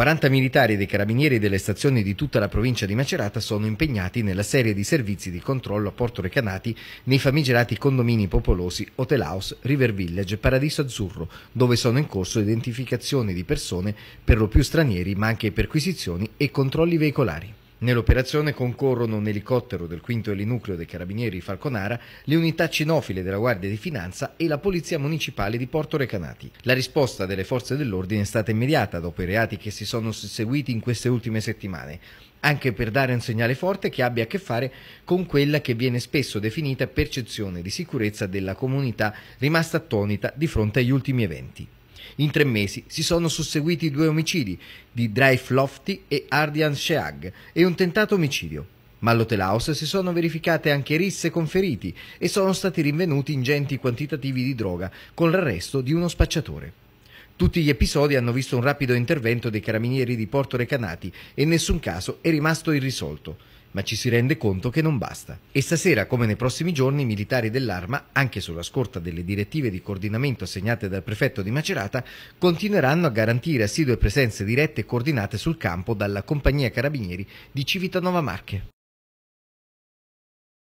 40 militari dei carabinieri delle stazioni di tutta la provincia di Macerata sono impegnati nella serie di servizi di controllo a Porto Recanati nei famigerati condomini popolosi Hotel House, River Village e Paradiso Azzurro, dove sono in corso identificazioni di persone per lo più stranieri ma anche perquisizioni e controlli veicolari. Nell'operazione concorrono un elicottero del 5 elinucleo dei Carabinieri Falconara, le unità cinofile della Guardia di Finanza e la Polizia Municipale di Porto Recanati. La risposta delle forze dell'ordine è stata immediata dopo i reati che si sono susseguiti in queste ultime settimane, anche per dare un segnale forte che abbia a che fare con quella che viene spesso definita percezione di sicurezza della comunità rimasta attonita di fronte agli ultimi eventi. In tre mesi si sono susseguiti due omicidi di Draif Lofty e Ardian Sheag e un tentato omicidio. Ma all'Hotelaus si sono verificate anche risse con feriti e sono stati rinvenuti ingenti quantitativi di droga con l'arresto di uno spacciatore. Tutti gli episodi hanno visto un rapido intervento dei carabinieri di Porto Recanati e nessun caso è rimasto irrisolto ma ci si rende conto che non basta. E stasera, come nei prossimi giorni, i militari dell'arma, anche sulla scorta delle direttive di coordinamento assegnate dal prefetto di Macerata, continueranno a garantire assidue presenze dirette e coordinate sul campo dalla compagnia carabinieri di Civitanova Marche.